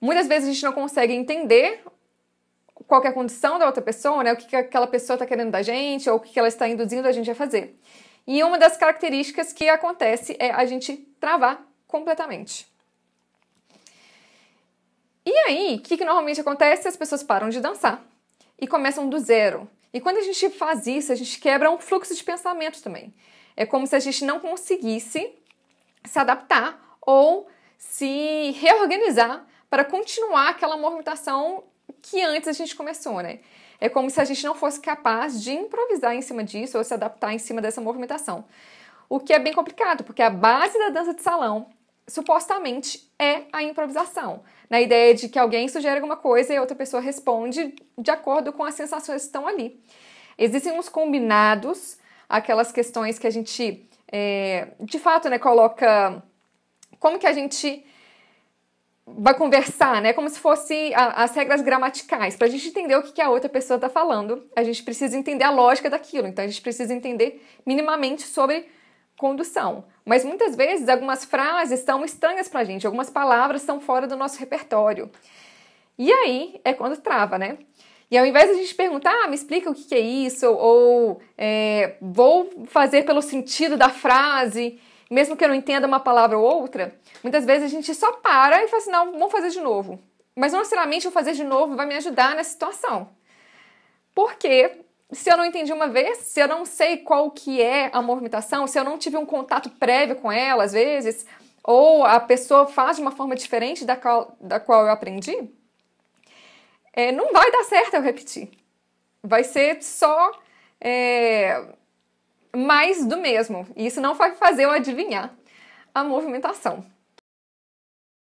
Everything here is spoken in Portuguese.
Muitas vezes a gente não consegue entender qual é a condição da outra pessoa, né? O que, que aquela pessoa está querendo da gente ou o que, que ela está induzindo a gente a fazer. E uma das características que acontece é a gente travar completamente. E aí, o que, que normalmente acontece? As pessoas param de dançar e começam do zero. E quando a gente faz isso, a gente quebra um fluxo de pensamento também. É como se a gente não conseguisse se adaptar ou se reorganizar para continuar aquela movimentação que antes a gente começou, né? É como se a gente não fosse capaz de improvisar em cima disso ou se adaptar em cima dessa movimentação. O que é bem complicado, porque a base da dança de salão supostamente é a improvisação, na ideia de que alguém sugere alguma coisa e outra pessoa responde de acordo com as sensações que estão ali. Existem uns combinados, aquelas questões que a gente, é, de fato, né, coloca como que a gente vai conversar, né? Como se fosse a, as regras gramaticais. Para a gente entender o que, que a outra pessoa está falando, a gente precisa entender a lógica daquilo. Então a gente precisa entender minimamente sobre condução. Mas muitas vezes algumas frases são estranhas para a gente, algumas palavras são fora do nosso repertório. E aí é quando trava, né? E ao invés de a gente perguntar, ah, me explica o que, que é isso, ou é, vou fazer pelo sentido da frase, mesmo que eu não entenda uma palavra ou outra, muitas vezes a gente só para e fala assim, não, vamos fazer de novo. Mas não necessariamente eu fazer de novo vai me ajudar nessa situação. Porque se eu não entendi uma vez, se eu não sei qual que é a movimentação, se eu não tive um contato prévio com ela, às vezes, ou a pessoa faz de uma forma diferente da qual, da qual eu aprendi, é, não vai dar certo eu repetir. Vai ser só é, mais do mesmo. E isso não vai fazer eu adivinhar a movimentação.